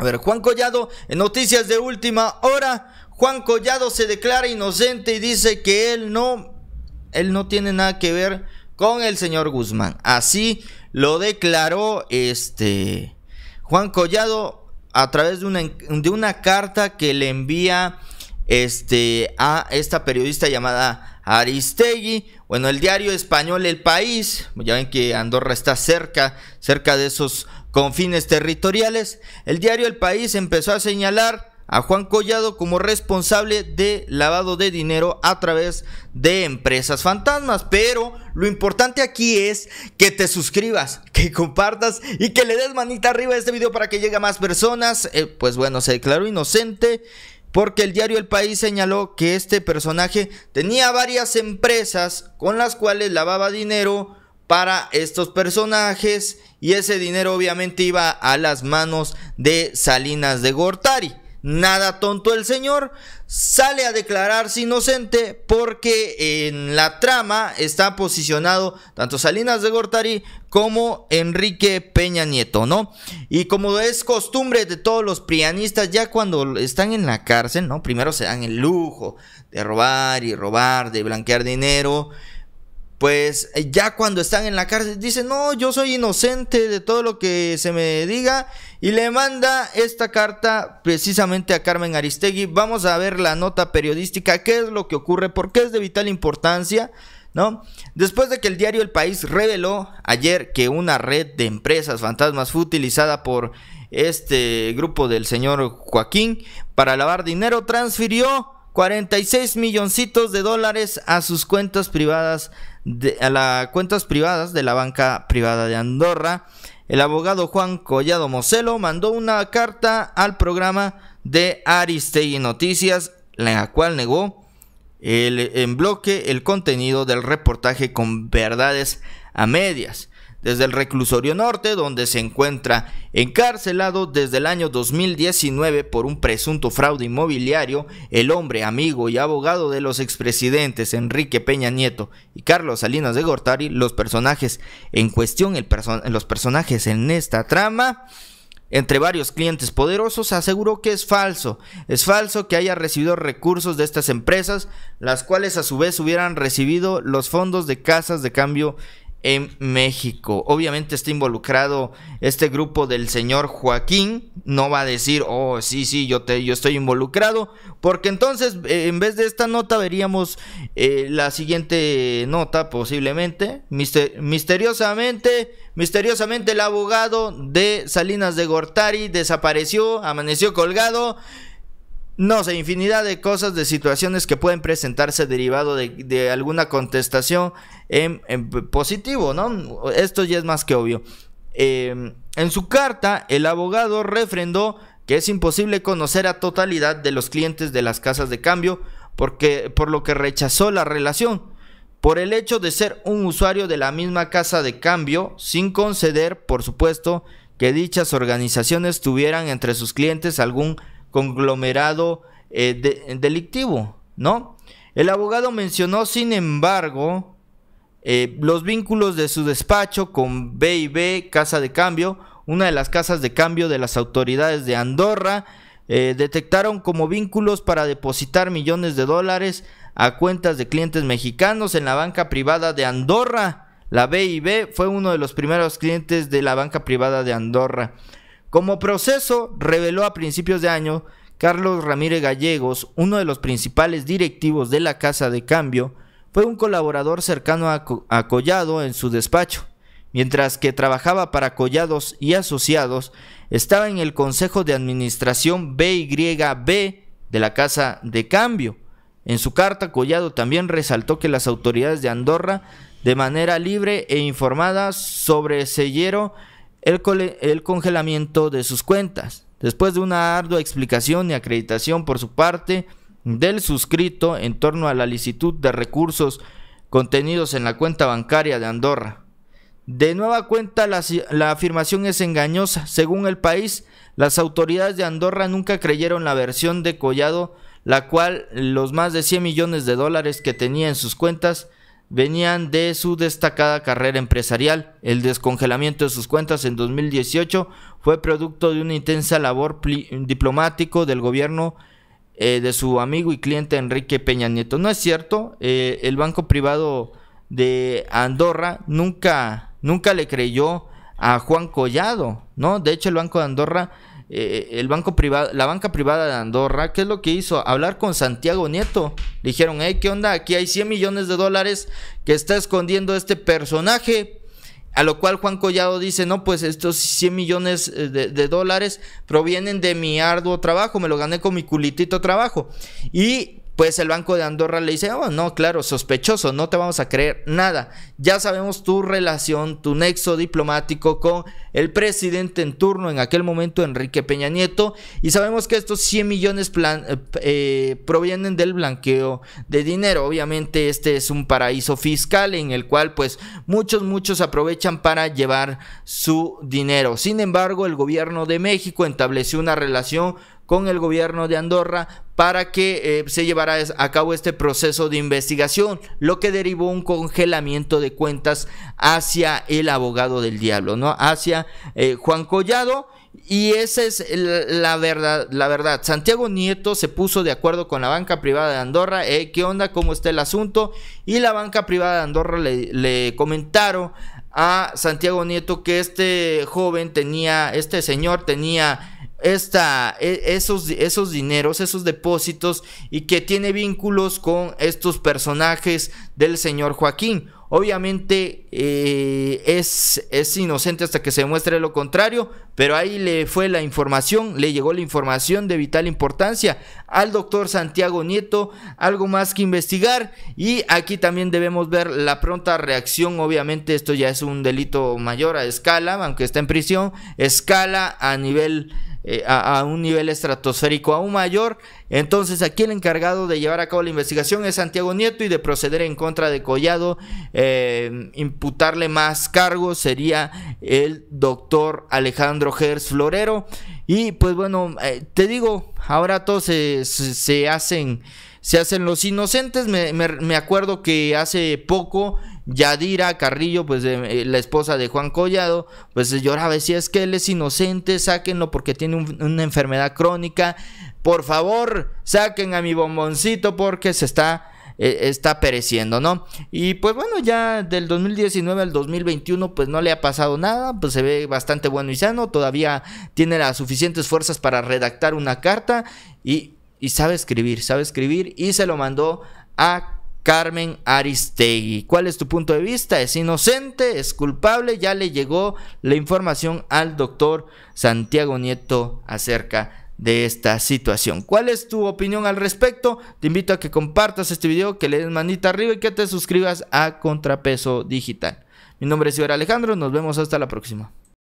A ver, Juan Collado, en noticias de última hora, Juan Collado se declara inocente y dice que él no, él no tiene nada que ver con el señor Guzmán. Así lo declaró este Juan Collado a través de una, de una carta que le envía este, a esta periodista llamada Aristegui. Bueno, el diario español El País, ya ven que Andorra está cerca, cerca de esos con fines territoriales, el diario El País empezó a señalar a Juan Collado como responsable de lavado de dinero a través de empresas fantasmas. Pero lo importante aquí es que te suscribas, que compartas y que le des manita arriba a este video para que llegue a más personas. Eh, pues bueno, se declaró inocente porque el diario El País señaló que este personaje tenía varias empresas con las cuales lavaba dinero para estos personajes y ese dinero obviamente iba a las manos de Salinas de Gortari. Nada tonto el señor, sale a declararse inocente porque en la trama está posicionado tanto Salinas de Gortari como Enrique Peña Nieto, ¿no? Y como es costumbre de todos los prianistas, ya cuando están en la cárcel, ¿no? Primero se dan el lujo de robar y robar, de blanquear dinero pues eh, ya cuando están en la cárcel dicen, no, yo soy inocente de todo lo que se me diga. Y le manda esta carta precisamente a Carmen Aristegui. Vamos a ver la nota periodística, qué es lo que ocurre, por qué es de vital importancia. ¿No? Después de que el diario El País reveló ayer que una red de empresas fantasmas fue utilizada por este grupo del señor Joaquín para lavar dinero, transfirió 46 milloncitos de dólares a sus cuentas privadas a las cuentas privadas de la banca privada de Andorra. El abogado Juan Collado Moselo mandó una carta al programa de Aristegui Noticias, la cual negó el, en bloque el contenido del reportaje con verdades a medias desde el reclusorio norte, donde se encuentra encarcelado desde el año 2019 por un presunto fraude inmobiliario, el hombre, amigo y abogado de los expresidentes Enrique Peña Nieto y Carlos Salinas de Gortari, los personajes en cuestión, los personajes en esta trama, entre varios clientes poderosos, aseguró que es falso. Es falso que haya recibido recursos de estas empresas, las cuales a su vez hubieran recibido los fondos de casas de cambio en México. Obviamente está involucrado este grupo del señor Joaquín. No va a decir, oh, sí, sí, yo, te, yo estoy involucrado. Porque entonces, eh, en vez de esta nota, veríamos eh, la siguiente nota, posiblemente. misteriosamente, misteriosamente el abogado de Salinas de Gortari desapareció, amaneció colgado. No sé, infinidad de cosas, de situaciones que pueden presentarse derivado de, alguna contestación en, positivo, ¿no? Esto ya es más que obvio. Em, en su carta, el abogado refrendó que es imposible conocer a totalidad de los clientes de las casas de cambio, porque, por lo que rechazó la relación, por el hecho de ser un usuario de la misma casa de cambio, sin conceder, por supuesto, que dichas organizaciones tuvieran entre sus clientes algún conglomerado eh, delictivo, ¿no? El abogado mencionó, sin embargo, eh, los vínculos de su despacho con BIB, Casa de Cambio, una de las casas de cambio de las autoridades de Andorra, eh, detectaron como vínculos para depositar millones de dólares a cuentas de clientes mexicanos en la banca privada de Andorra. La BIB fue uno de los primeros clientes de la banca privada de Andorra. Como proceso, reveló a principios de año Carlos Ramírez Gallegos, uno de los principales directivos de la Casa de Cambio, fue un colaborador cercano a, Collado en su despacho. Mientras que trabajaba para Collados y Asociados, estaba en el Consejo de Administración BYB de la Casa de Cambio. En su carta, Collado también resaltó que las autoridades de Andorra, de manera libre e informada, sobre sellero el, congelamiento de sus cuentas. Después de una ardua explicación y acreditación por su parte del suscrito en torno a la licitud de recursos contenidos en la cuenta bancaria de Andorra. De nueva cuenta, la, afirmación es engañosa. Según el país, las autoridades de Andorra nunca creyeron la versión de Collado, la cual los más de 100 millones de dólares que tenía en sus cuentas venían de su destacada carrera empresarial. El descongelamiento de sus cuentas en 2018 fue producto de una intensa labor diplomático del gobierno eh, de su amigo y cliente Enrique Peña Nieto. No es cierto, eh, el banco privado de Andorra nunca, nunca le creyó a Juan Collado, ¿no? De hecho, el Banco de Andorra eh, el banco privado, la banca privada de Andorra, ¿qué es lo que hizo? Hablar con Santiago Nieto. Le dijeron, hey, ¿qué onda? Aquí hay 100 millones de dólares que está escondiendo este personaje. A lo cual Juan Collado dice, no, pues estos 100 millones eh, de, de dólares provienen de mi arduo trabajo, me lo gané con mi culitito trabajo. Y pues el Banco de Andorra le dice, oh, no, claro, sospechoso, no te vamos a creer nada. Ya sabemos tu relación, tu nexo diplomático con el presidente en turno en aquel momento, Enrique Peña Nieto, y sabemos que estos 100 millones eh, eh, provienen del blanqueo de dinero. Obviamente este es un paraíso fiscal en el cual pues muchos, muchos aprovechan para llevar su dinero. Sin embargo, el gobierno de México estableció una relación con el gobierno de Andorra para que eh, se llevara a cabo este proceso de investigación, lo que derivó un congelamiento de cuentas hacia el abogado del diablo, ¿no? Hacia eh, Juan Collado. Y esa es la verdad, la verdad. Santiago Nieto se puso de acuerdo con la banca privada de Andorra. Eh, ¿Qué onda? ¿Cómo está el asunto? Y la banca privada de Andorra le, le comentaron a Santiago Nieto que este joven tenía, este señor tenía esta, e, esos, esos dineros, esos depósitos y que tiene vínculos con estos personajes del señor Joaquín. Obviamente eh, es, es inocente hasta que se muestre lo contrario, pero ahí le fue la información, le llegó la información de vital importancia al doctor Santiago Nieto, algo más que investigar y aquí también debemos ver la pronta reacción, obviamente esto ya es un delito mayor a escala, aunque está en prisión, escala a nivel eh, a, un nivel estratosférico aún mayor. Entonces aquí el encargado de llevar a cabo la investigación es Santiago Nieto y de proceder en contra de Collado, eh, imputarle más cargos sería el doctor Alejandro Gers Florero. Y pues bueno, eh, te digo, ahora todos se, hacen se hacen los inocentes. me, acuerdo que hace poco Yadira Carrillo, pues eh, la esposa de Juan Collado, pues lloraba, decía, es que él es inocente, sáquenlo porque tiene una enfermedad crónica, por favor, saquen a mi bomboncito porque se está eh, está pereciendo, ¿no? Y pues bueno, ya del 2019 al 2021 pues no le ha pasado nada, pues se ve bastante bueno y sano, todavía tiene las suficientes fuerzas para redactar una carta y, y sabe escribir, sabe escribir y se lo mandó a Carmen Aristegui. ¿Cuál es tu punto de vista? ¿Es inocente? ¿Es culpable? Ya le llegó la información al doctor Santiago Nieto acerca de esta situación. ¿Cuál es tu opinión al respecto? Te invito a que compartas este video, que le des manita arriba y que te suscribas a Contrapeso Digital. Mi nombre es Iber Alejandro, nos vemos hasta la próxima.